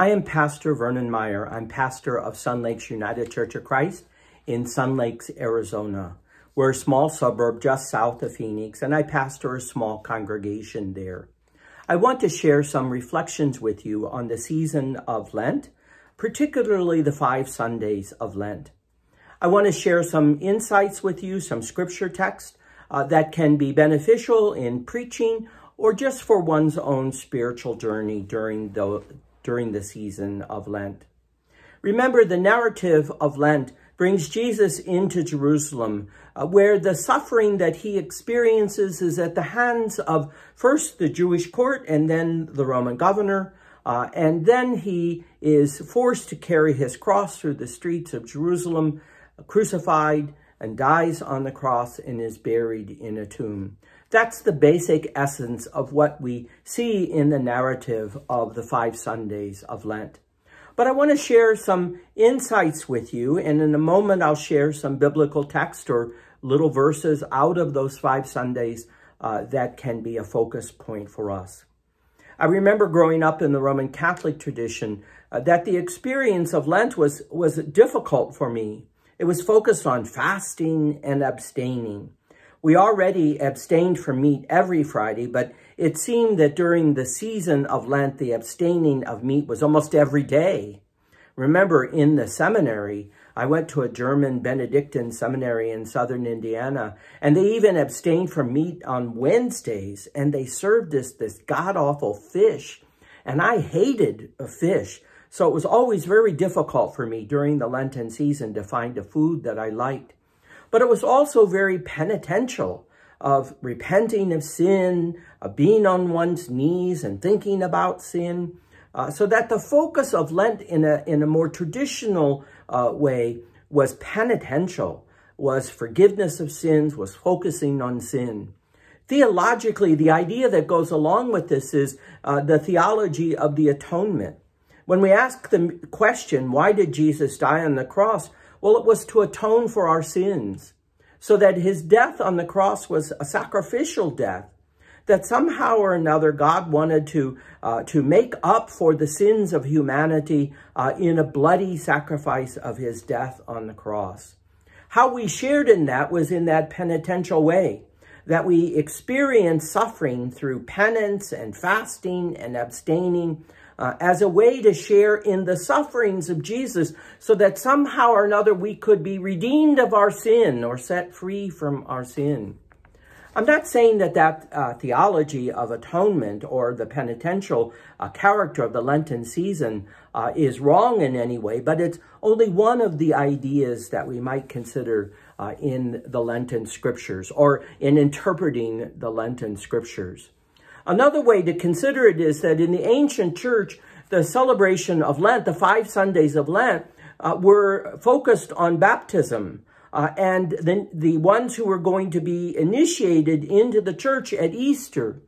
I am Pastor Vernon Meyer. I'm pastor of Sun Lakes United Church of Christ in Sun Lakes, Arizona. We're a small suburb just south of Phoenix, and I pastor a small congregation there. I want to share some reflections with you on the season of Lent, particularly the five Sundays of Lent. I want to share some insights with you, some scripture text uh, that can be beneficial in preaching or just for one's own spiritual journey during the, during the season of Lent. Remember, the narrative of Lent brings Jesus into Jerusalem, uh, where the suffering that he experiences is at the hands of first the Jewish court and then the Roman governor, uh, and then he is forced to carry his cross through the streets of Jerusalem, crucified, and dies on the cross and is buried in a tomb. That's the basic essence of what we see in the narrative of the five Sundays of Lent. But I want to share some insights with you, and in a moment I'll share some biblical text or little verses out of those five Sundays uh, that can be a focus point for us. I remember growing up in the Roman Catholic tradition uh, that the experience of Lent was, was difficult for me. It was focused on fasting and abstaining. We already abstained from meat every Friday, but it seemed that during the season of Lent, the abstaining of meat was almost every day. Remember, in the seminary, I went to a German Benedictine seminary in southern Indiana, and they even abstained from meat on Wednesdays, and they served us this, god-awful fish. And I hated a fish, so it was always very difficult for me during the Lenten season to find a food that I liked. But it was also very penitential of repenting of sin, of being on one's knees and thinking about sin. Uh, so that the focus of Lent in a, in a more traditional uh, way was penitential, was forgiveness of sins, was focusing on sin. Theologically, the idea that goes along with this is uh, the theology of the atonement. When we ask the question, why did Jesus die on the cross? Well, it was to atone for our sins, so that his death on the cross was a sacrificial death, that somehow or another God wanted to, uh, to make up for the sins of humanity uh, in a bloody sacrifice of his death on the cross. How we shared in that was in that penitential way, that we experienced suffering through penance and fasting and abstaining, uh, as a way to share in the sufferings of Jesus so that somehow or another we could be redeemed of our sin or set free from our sin. I'm not saying that that uh, theology of atonement or the penitential uh, character of the Lenten season uh, is wrong in any way, but it's only one of the ideas that we might consider uh, in the Lenten scriptures or in interpreting the Lenten scriptures. Another way to consider it is that in the ancient church, the celebration of Lent, the five Sundays of Lent, uh, were focused on baptism. Uh, and the, the ones who were going to be initiated into the church at Easter.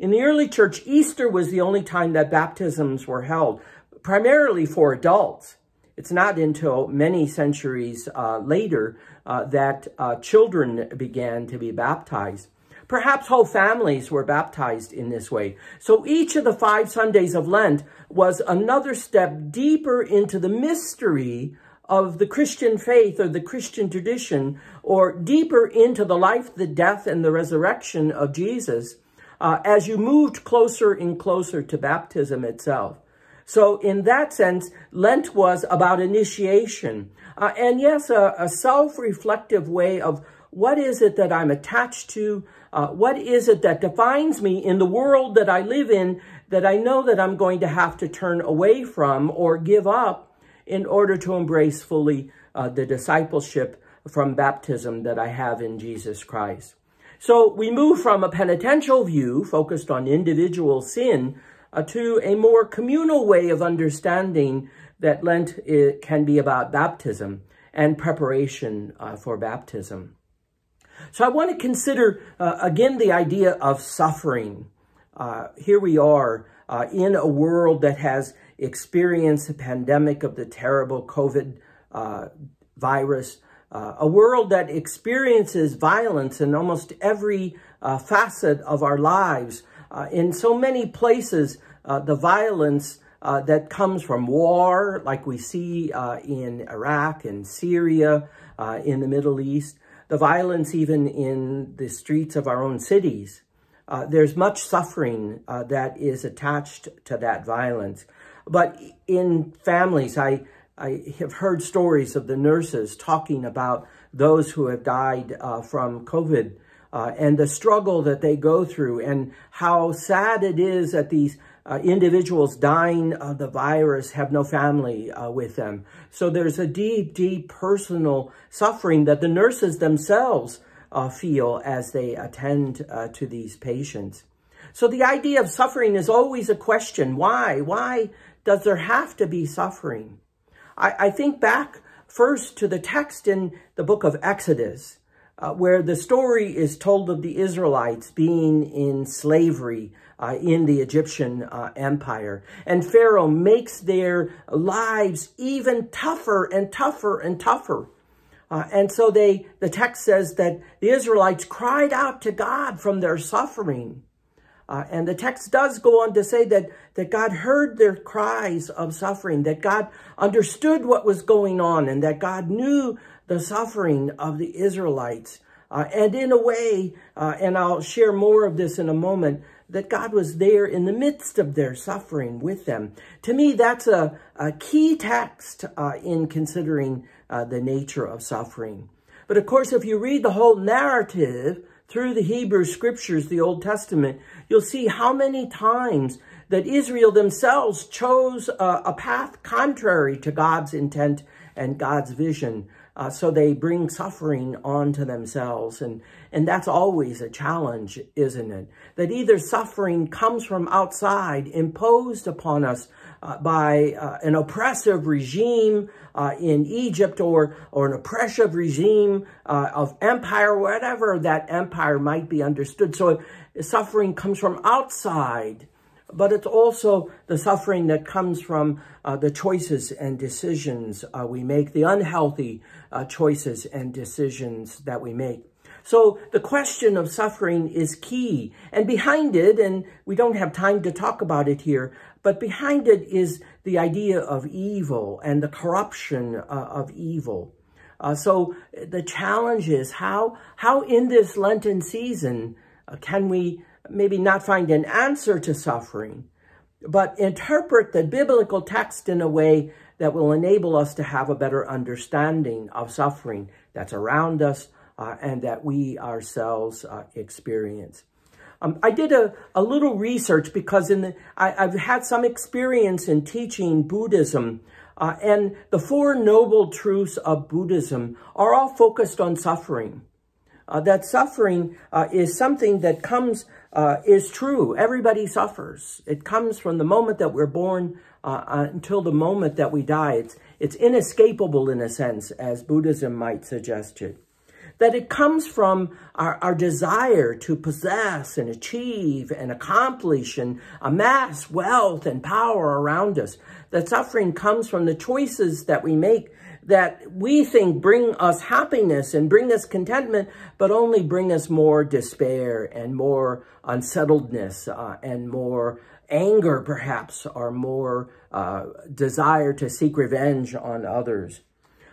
In the early church, Easter was the only time that baptisms were held, primarily for adults. It's not until many centuries uh, later uh, that uh, children began to be baptized. Perhaps whole families were baptized in this way. So each of the five Sundays of Lent was another step deeper into the mystery of the Christian faith or the Christian tradition, or deeper into the life, the death, and the resurrection of Jesus uh, as you moved closer and closer to baptism itself. So in that sense, Lent was about initiation. Uh, and yes, a, a self-reflective way of what is it that I'm attached to? Uh, what is it that defines me in the world that I live in that I know that I'm going to have to turn away from or give up in order to embrace fully uh, the discipleship from baptism that I have in Jesus Christ? So we move from a penitential view focused on individual sin uh, to a more communal way of understanding that Lent uh, can be about baptism and preparation uh, for baptism. So I want to consider, uh, again, the idea of suffering. Uh, here we are uh, in a world that has experienced a pandemic of the terrible COVID uh, virus, uh, a world that experiences violence in almost every uh, facet of our lives. in so many places, the violence uh, that comes from war, like we see uh, in Iraq and Syria, uh, in the Middle East, the violence even in the streets of our own cities. Uh, there's much suffering uh, that is attached to that violence. But in families, I, I have heard stories of the nurses talking about those who have died uh, from COVID uh, and the struggle that they go through and how sad it is that these uh, individuals dying of the virus have no family uh, with them. So there's a deep, deep personal suffering that the nurses themselves uh, feel as they attend uh, to these patients. So the idea of suffering is always a question. Why? Why does there have to be suffering? I, I think back first to the text in the book of Exodus, uh, where the story is told of the Israelites being in slavery uh, in the Egyptian uh, empire. And Pharaoh makes their lives even tougher and tougher and tougher. Uh, and so they, the text says that the Israelites cried out to God from their suffering. Uh, and the text does go on to say that, that God heard their cries of suffering, that God understood what was going on, and that God knew the suffering of the Israelites. Uh, and in a way, uh, and I'll share more of this in a moment, that God was there in the midst of their suffering with them. To me, that's a, a key text uh, in considering uh, the nature of suffering. But of course, if you read the whole narrative through the Hebrew scriptures, the Old Testament, you'll see how many times that Israel themselves chose a, a path contrary to God's intent and God's vision. Uh, so they bring suffering onto themselves. And, and that's always a challenge, isn't it? That either suffering comes from outside, imposed upon us uh, by uh, an oppressive regime uh, in Egypt or, or an oppressive regime uh, of empire, whatever that empire might be understood. So suffering comes from outside but it's also the suffering that comes from uh, the choices and decisions uh, we make, the unhealthy uh, choices and decisions that we make. So the question of suffering is key. And behind it, and we don't have time to talk about it here, but behind it is the idea of evil and the corruption uh, of evil. Uh, so the challenge is how, how in this Lenten season uh, can we maybe not find an answer to suffering, but interpret the biblical text in a way that will enable us to have a better understanding of suffering that's around us uh, and that we ourselves uh, experience. Um, I did a, a little research because in the, I, have had some experience in teaching Buddhism uh, and the Four Noble Truths of Buddhism are all focused on suffering. Uh, that suffering uh, is something that comes uh, is true. Everybody suffers. It comes from the moment that we're born uh, uh, until the moment that we die. It's, it's inescapable in a sense, as Buddhism might suggest it. That it comes from our, our desire to possess and achieve and accomplish and amass wealth and power around us. That suffering comes from the choices that we make that we think bring us happiness and bring us contentment, but only bring us more despair and more unsettledness uh, and more anger, perhaps, or more uh, desire to seek revenge on others.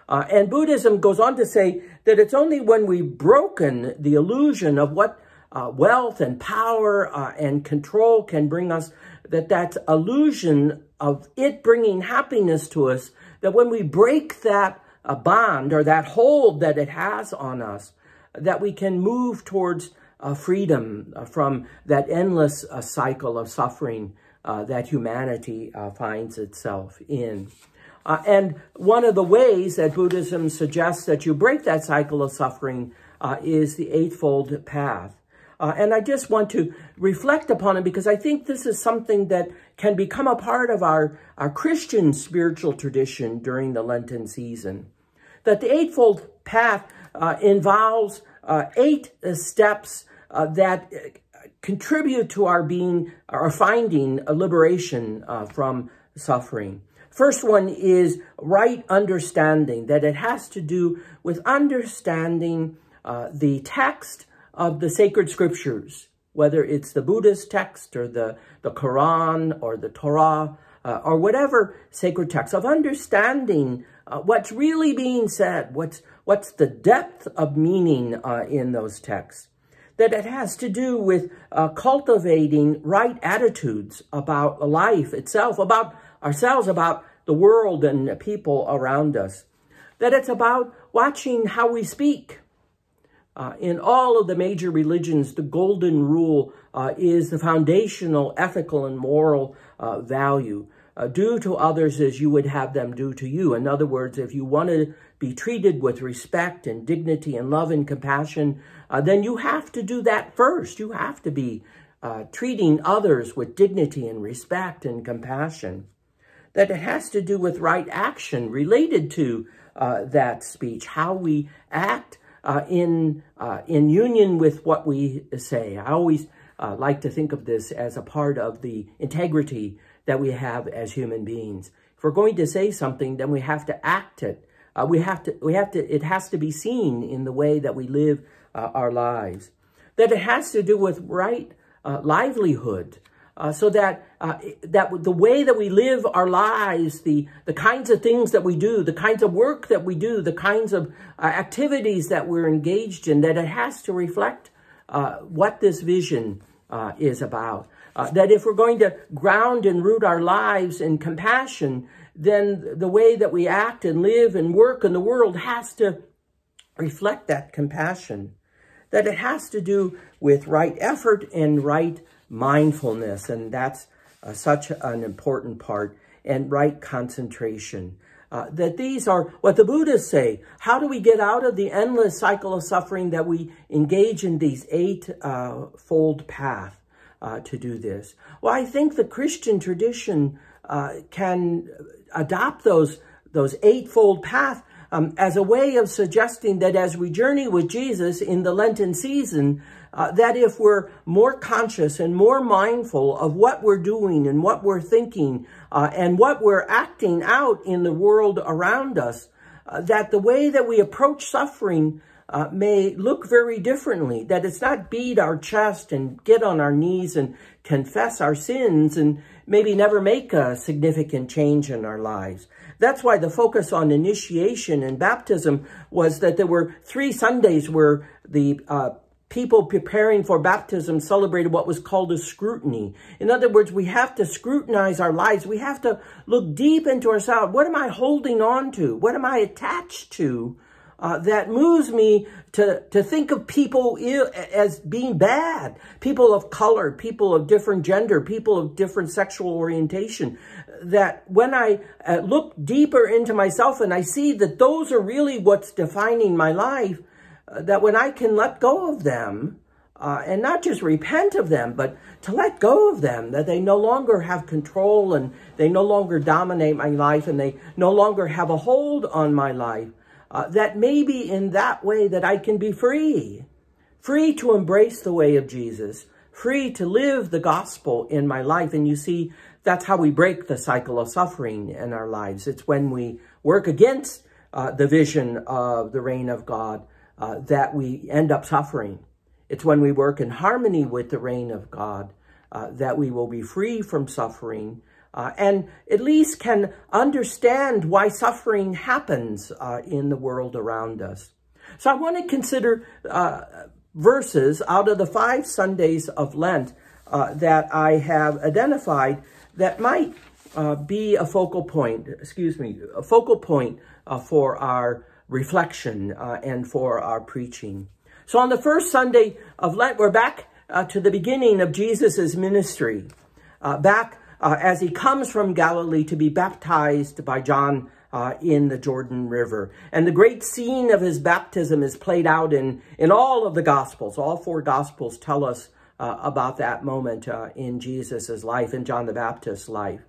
Uh, and Buddhism goes on to say that it's only when we've broken the illusion of what uh, wealth and power uh, and control can bring us, that that illusion of it bringing happiness to us that when we break that uh, bond or that hold that it has on us, that we can move towards uh, freedom uh, from that endless uh, cycle of suffering uh, that humanity uh, finds itself in. and one of the ways that Buddhism suggests that you break that cycle of suffering is the Eightfold Path. Uh, and I just want to reflect upon it because I think this is something that can become a part of our, our Christian spiritual tradition during the Lenten season. That the Eightfold Path uh, involves uh, eight uh, steps uh, that uh, contribute to our being or finding a liberation uh, from suffering. First one is right understanding, that it has to do with understanding the text of the sacred scriptures whether it's the Buddhist text or the, the Quran or the Torah uh, or whatever sacred text, of understanding uh, what's really being said, what's, what's the depth of meaning uh, in those texts, that it has to do with uh, cultivating right attitudes about life itself, about ourselves, about the world and people around us, that it's about watching how we speak, uh, in all of the major religions, the golden rule uh, is the foundational ethical and moral uh, value. Uh, do to others as you would have them do to you. In other words, if you want to be treated with respect and dignity and love and compassion, uh, then you have to do that first. You have to be uh, treating others with dignity and respect and compassion. That it has to do with right action related to that speech, how we act uh, in, uh, in union with what we say. I always uh, like to think of this as a part of the integrity that we have as human beings. If we're going to say something, then we have to act it. Uh, we have to, we have to, it has to be seen in the way that we live uh, our lives. That it has to do with right uh, livelihood, uh, so that uh, that the way that we live our lives, the the kinds of things that we do, the kinds of work that we do, the kinds of uh, activities that we're engaged in, that it has to reflect uh, what this vision uh, is about. Uh, that if we're going to ground and root our lives in compassion, then the way that we act and live and work in the world has to reflect that compassion. That it has to do with right effort and right mindfulness, and that's uh, such an important part, and right concentration. Uh, that these are what the Buddhists say. How do we get out of the endless cycle of suffering that we engage in these eightfold uh, path uh, to do this? Well, I think the Christian tradition uh, can adopt those those eightfold path um, as a way of suggesting that as we journey with Jesus in the Lenten season, uh, that if we're more conscious and more mindful of what we're doing and what we're thinking uh, and what we're acting out in the world around us, uh, that the way that we approach suffering uh, may look very differently. That it's not beat our chest and get on our knees and confess our sins and maybe never make a significant change in our lives. That's why the focus on initiation and baptism was that there were three Sundays where the uh, people preparing for baptism celebrated what was called a scrutiny. In other words, we have to scrutinize our lives. We have to look deep into ourselves. What am I holding on to? What am I attached to uh, that moves me to, to think of people as being bad? People of color, people of different gender, people of different sexual orientation that when I uh, look deeper into myself and I see that those are really what's defining my life, uh, that when I can let go of them, uh, and not just repent of them, but to let go of them, that they no longer have control and they no longer dominate my life and they no longer have a hold on my life, uh, that maybe in that way that I can be free, free to embrace the way of Jesus, free to live the gospel in my life. And you see, that's how we break the cycle of suffering in our lives. It's when we work against uh, the vision of the reign of God uh, that we end up suffering. It's when we work in harmony with the reign of God uh, that we will be free from suffering uh, and at least can understand why suffering happens uh, in the world around us. So I want to consider uh, verses out of the five Sundays of Lent that I have identified that might uh, be a focal point, excuse me, a focal point uh, for our reflection uh, and for our preaching. So on the first Sunday of Lent, we're back uh, to the beginning of Jesus' ministry, uh, back uh, as he comes from Galilee to be baptized by John in the Jordan River. And the great scene of his baptism is played out in, in all of the Gospels. All four Gospels tell us uh, about that moment uh, in Jesus' life, in John the Baptist's life.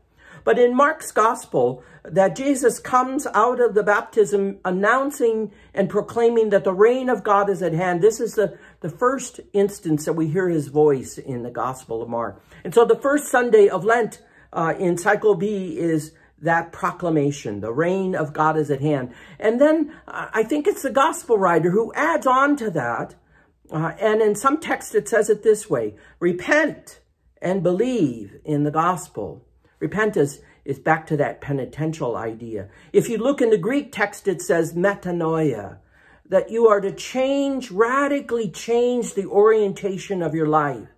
But in Mark's gospel, that Jesus comes out of the baptism announcing and proclaiming that the reign of God is at hand. This is the, the first instance that we hear his voice in the gospel of Mark. And so the first Sunday of Lent uh, in cycle B is that proclamation, the reign of God is at hand. And then uh, I think it's the gospel writer who adds on to that uh, and in some texts, it says it this way, repent and believe in the gospel. Repent is, is back to that penitential idea. If you look in the Greek text, it says metanoia, that you are to change, radically change the orientation of your life.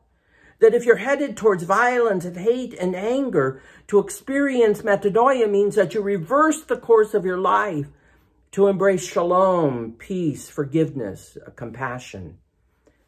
That if you're headed towards violence and hate and anger, to experience metanoia means that you reverse the course of your life to embrace shalom, peace, forgiveness, uh, compassion.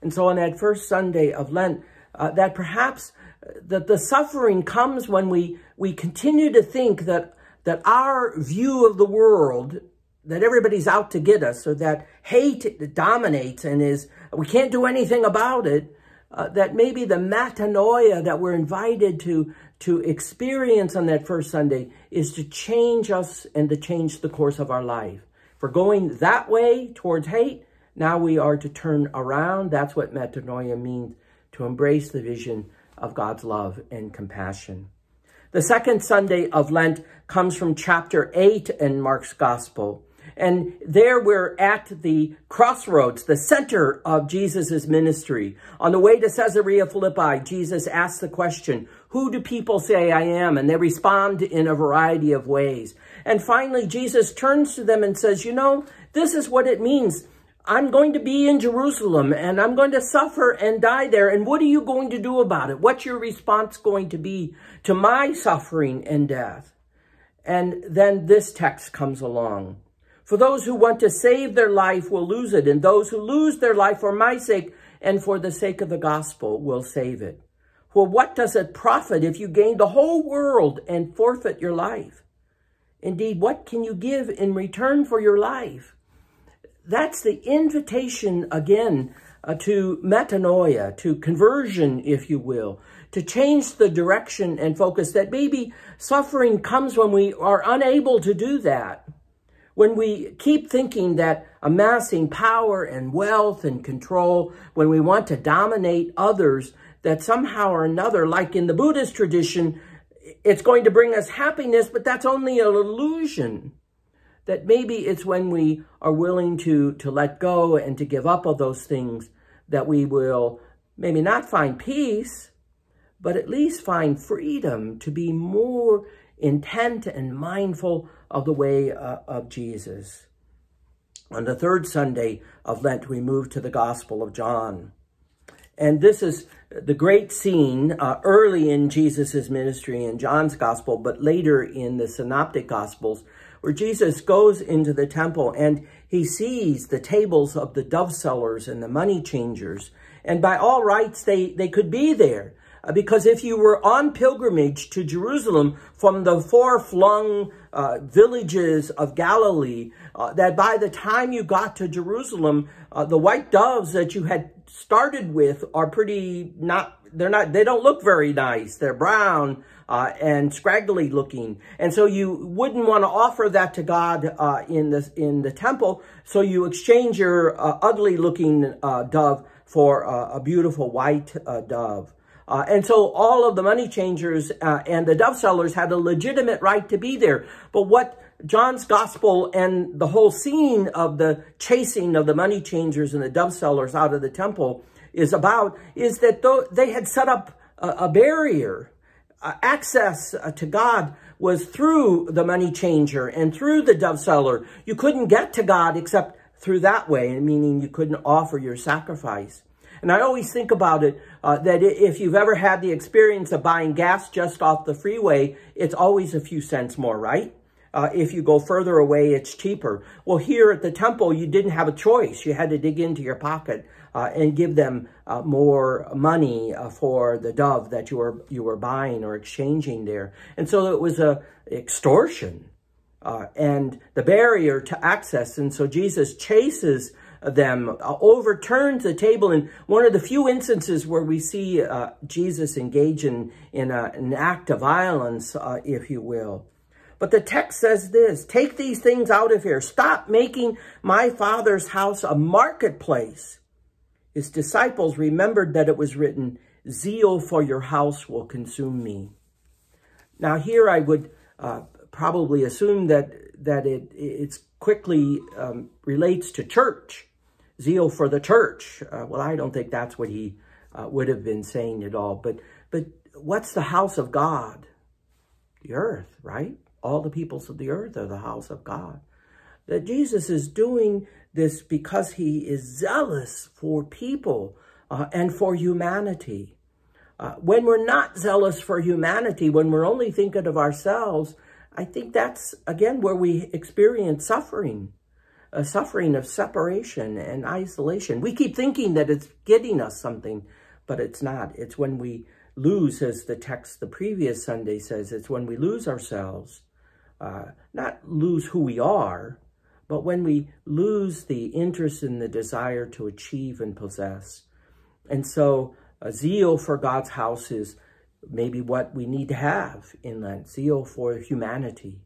And so on that first Sunday of Lent, uh, that perhaps uh, that the suffering comes when we, we continue to think that, that our view of the world, that everybody's out to get us, or that hate dominates and is, we can't do anything about it, uh, that maybe the metanoia that we're invited to, to experience on that first Sunday is to change us and to change the course of our life. For going that way towards hate now we are to turn around. That's what metanoia means, to embrace the vision of God's love and compassion. The second Sunday of Lent comes from chapter 8 in Mark's Gospel. And there we're at the crossroads, the center of Jesus' ministry. On the way to Caesarea Philippi, Jesus asks the question, who do people say I am? And they respond in a variety of ways. And finally, Jesus turns to them and says, you know, this is what it means I'm going to be in Jerusalem and I'm going to suffer and die there. And what are you going to do about it? What's your response going to be to my suffering and death? And then this text comes along. For those who want to save their life will lose it, and those who lose their life for my sake and for the sake of the gospel will save it. Well, what does it profit if you gain the whole world and forfeit your life? Indeed, what can you give in return for your life? that's the invitation again uh, to metanoia, to conversion, if you will, to change the direction and focus that maybe suffering comes when we are unable to do that. When we keep thinking that amassing power and wealth and control, when we want to dominate others, that somehow or another, like in the Buddhist tradition, it's going to bring us happiness, but that's only an illusion that maybe it's when we are willing to, to let go and to give up of those things that we will maybe not find peace, but at least find freedom to be more intent and mindful of the way uh, of Jesus. On the third Sunday of Lent, we move to the Gospel of John. And this is the great scene uh, early in Jesus' ministry in John's Gospel, but later in the Synoptic Gospels where Jesus goes into the temple and he sees the tables of the dove sellers and the money changers. And by all rights, they, they could be there. Uh, because if you were on pilgrimage to Jerusalem from the far-flung uh, villages of Galilee, uh, that by the time you got to Jerusalem, uh, the white doves that you had started with are pretty not, they're not, they don't look very nice. They're brown uh, and scraggly looking. And so you wouldn't want to offer that to God uh, in, the, in the temple, so you exchange your uh, ugly looking uh, dove for uh, a beautiful white uh, dove. Uh, and so all of the money changers uh, and the dove sellers had a legitimate right to be there. But what John's gospel and the whole scene of the chasing of the money changers and the dove sellers out of the temple is about is that they had set up a, a barrier uh, access uh, to God was through the money changer and through the dove seller. You couldn't get to God except through that way, meaning you couldn't offer your sacrifice. And I always think about it uh, that if you've ever had the experience of buying gas just off the freeway, it's always a few cents more, right? Uh, if you go further away, it's cheaper. Well, here at the temple, you didn't have a choice. You had to dig into your pocket uh, and give them uh, more money uh, for the dove that you were you were buying or exchanging there. And so it was a extortion uh, and the barrier to access. And so Jesus chases them, uh, overturns the table. And one of the few instances where we see uh, Jesus engage in, in a, an act of violence, if you will. But the text says this, take these things out of here. Stop making my father's house a marketplace. His disciples remembered that it was written, Zeal for your house will consume me. Now here I would uh, probably assume that, that it it's quickly um, relates to church, zeal for the church. Uh, well, I don't think that's what he uh, would have been saying at all. But, but what's the house of God? The earth, right? All the peoples of the earth are the house of God. That Jesus is doing this because he is zealous for people uh, and for humanity. Uh, when we're not zealous for humanity, when we're only thinking of ourselves, I think that's, again, where we experience suffering, a suffering of separation and isolation. We keep thinking that it's getting us something, but it's not. It's when we lose, as the text the previous Sunday says, it's when we lose ourselves, uh, not lose who we are, but when we lose the interest in the desire to achieve and possess, and so a zeal for God's house is maybe what we need to have in Lent, zeal for humanity,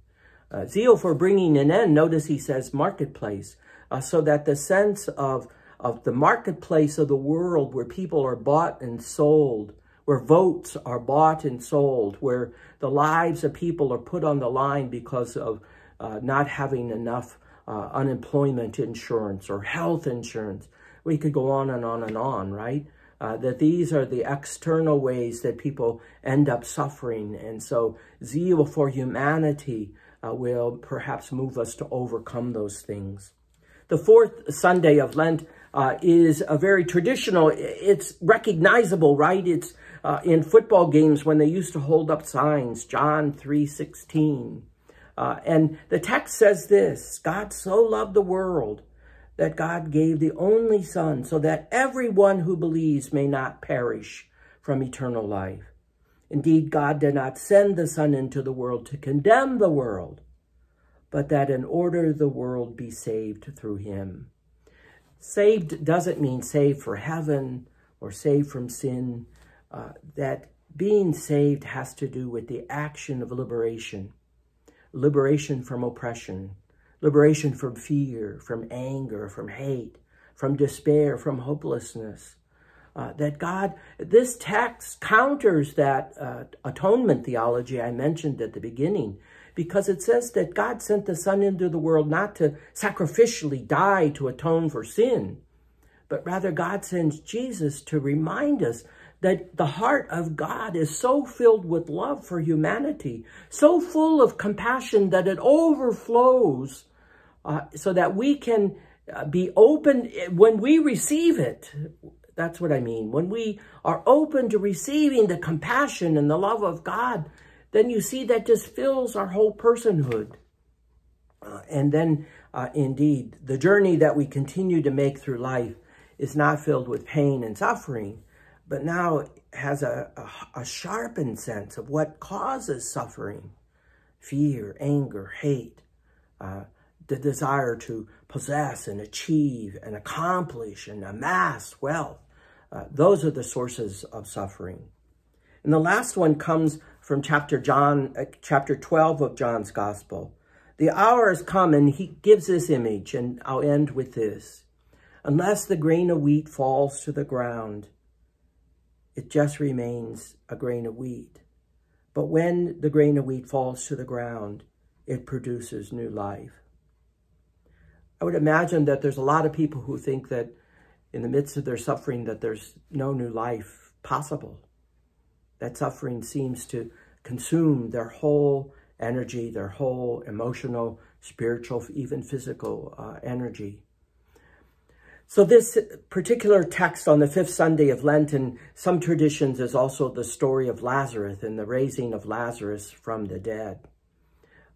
uh, zeal for bringing an end. Notice he says marketplace, uh, so that the sense of, of the marketplace of the world where people are bought and sold, where votes are bought and sold, where the lives of people are put on the line because of uh, not having enough uh, unemployment insurance or health insurance. We could go on and on and on, right? Uh, that these are the external ways that people end up suffering. And so zeal for humanity uh, will perhaps move us to overcome those things. The fourth Sunday of Lent uh, is a very traditional, it's recognizable, right? It's uh, in football games when they used to hold up signs, John 3.16. Uh, and the text says this, God so loved the world that God gave the only son so that everyone who believes may not perish from eternal life. Indeed, God did not send the son into the world to condemn the world, but that in order the world be saved through him. Saved doesn't mean saved for heaven or saved from sin. Uh, that being saved has to do with the action of liberation liberation from oppression, liberation from fear, from anger, from hate, from despair, from hopelessness. Uh, that God, this text counters that uh, atonement theology I mentioned at the beginning because it says that God sent the Son into the world not to sacrificially die to atone for sin, but rather God sends Jesus to remind us that the heart of God is so filled with love for humanity, so full of compassion that it overflows uh, so that we can uh, be open when we receive it. That's what I mean. When we are open to receiving the compassion and the love of God, then you see that just fills our whole personhood. Uh, and then, uh, indeed, the journey that we continue to make through life is not filled with pain and suffering, but now has a, a, a sharpened sense of what causes suffering, fear, anger, hate, uh, the desire to possess and achieve and accomplish and amass wealth. Uh, those are the sources of suffering. And the last one comes from chapter John, uh, chapter 12 of John's Gospel. The hour has come, and he gives this image, and I'll end with this. Unless the grain of wheat falls to the ground it just remains a grain of wheat. But when the grain of wheat falls to the ground, it produces new life. I would imagine that there's a lot of people who think that in the midst of their suffering that there's no new life possible. That suffering seems to consume their whole energy, their whole emotional, spiritual, even physical uh, energy. So this particular text on the fifth Sunday of Lent in some traditions is also the story of Lazarus and the raising of Lazarus from the dead.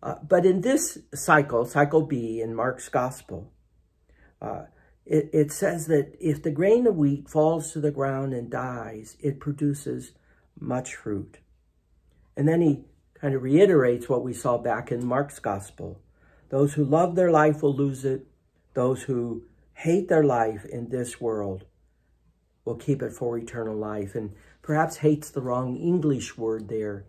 Uh, but in this cycle, cycle B in Mark's gospel, uh, it, it says that if the grain of wheat falls to the ground and dies, it produces much fruit. And then he kind of reiterates what we saw back in Mark's gospel. Those who love their life will lose it. Those who hate their life in this world will keep it for eternal life. And perhaps hate's the wrong English word there.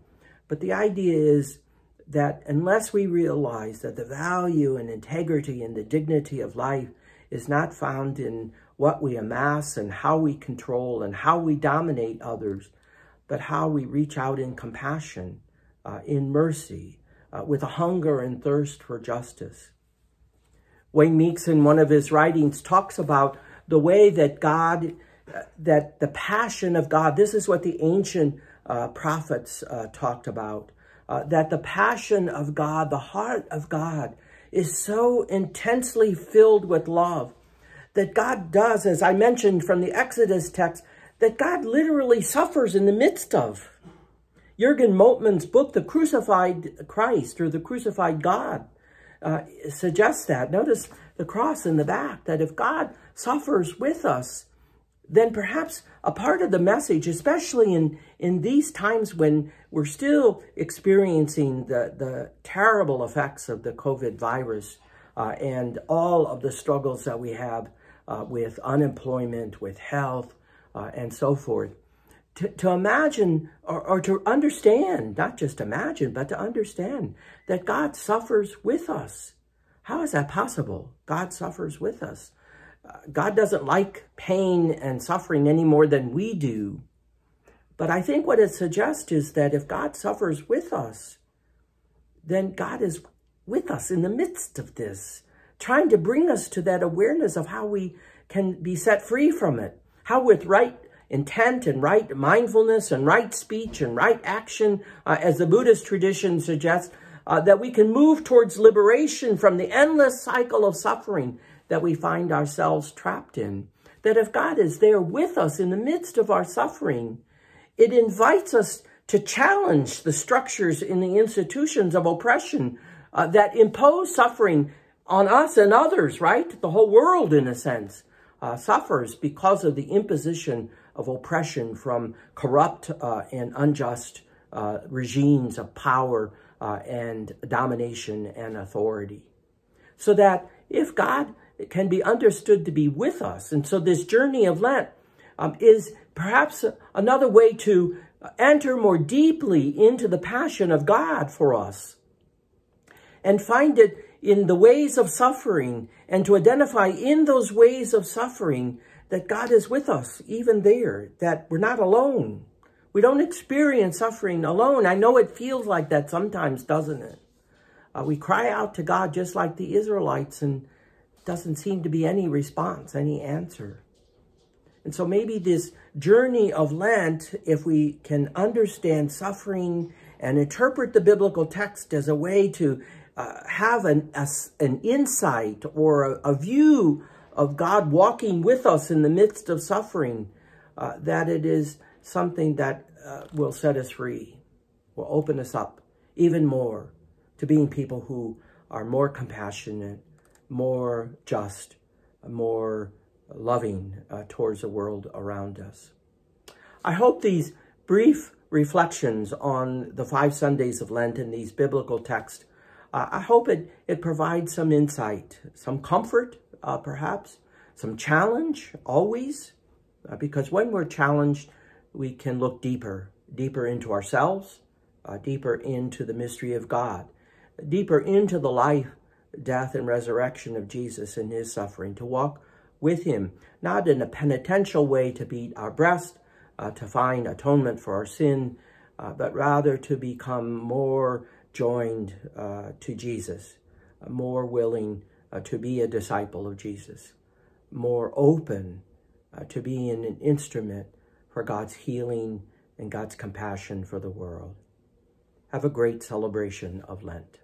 But the idea is that unless we realize that the value and integrity and the dignity of life is not found in what we amass and how we control and how we dominate others, but how we reach out in compassion, uh, in mercy, uh, with a hunger and thirst for justice, Wayne Meeks, in one of his writings, talks about the way that God, uh, that the passion of God, this is what the ancient uh, prophets uh, talked about, uh, that the passion of God, the heart of God, is so intensely filled with love that God does, as I mentioned from the Exodus text, that God literally suffers in the midst of. Jürgen Moltmann's book, The Crucified Christ or The Crucified God, uh, suggests that. Notice the cross in the back, that if God suffers with us, then perhaps a part of the message, especially in, in these times when we're still experiencing the, the terrible effects of the COVID virus uh, and all of the struggles that we have uh, with unemployment, with health, uh, and so forth, to, to imagine or, or to understand, not just imagine, but to understand that God suffers with us. How is that possible? God suffers with us. Uh, God doesn't like pain and suffering any more than we do. But I think what it suggests is that if God suffers with us, then God is with us in the midst of this, trying to bring us to that awareness of how we can be set free from it, how with right intent and right mindfulness and right speech and right action, uh, as the Buddhist tradition suggests, uh, that we can move towards liberation from the endless cycle of suffering that we find ourselves trapped in. That if God is there with us in the midst of our suffering, it invites us to challenge the structures in the institutions of oppression uh, that impose suffering on us and others, right? The whole world, in a sense, uh, suffers because of the imposition of oppression from corrupt uh, and unjust uh, regimes of power uh, and domination and authority. So that if God can be understood to be with us, and so this journey of Lent um, is perhaps another way to enter more deeply into the passion of God for us and find it in the ways of suffering and to identify in those ways of suffering that God is with us even there, that we're not alone. We don't experience suffering alone. I know it feels like that sometimes, doesn't it? Uh, we cry out to God just like the Israelites and doesn't seem to be any response, any answer. And so maybe this journey of Lent, if we can understand suffering and interpret the biblical text as a way to uh, have an, a, an insight or a, a view of God walking with us in the midst of suffering, uh, that it is something that uh, will set us free, will open us up even more to being people who are more compassionate, more just, more loving uh, towards the world around us. I hope these brief reflections on the five Sundays of Lent and these biblical texts, uh, I hope it, it provides some insight, some comfort, uh, perhaps, some challenge always, uh, because when we're challenged, we can look deeper, deeper into ourselves, uh, deeper into the mystery of God, deeper into the life, death, and resurrection of Jesus and his suffering, to walk with him, not in a penitential way to beat our breast, uh, to find atonement for our sin, uh, but rather to become more joined uh, to Jesus, more willing uh, to be a disciple of Jesus, more open uh, to being an instrument for God's healing and God's compassion for the world. Have a great celebration of Lent.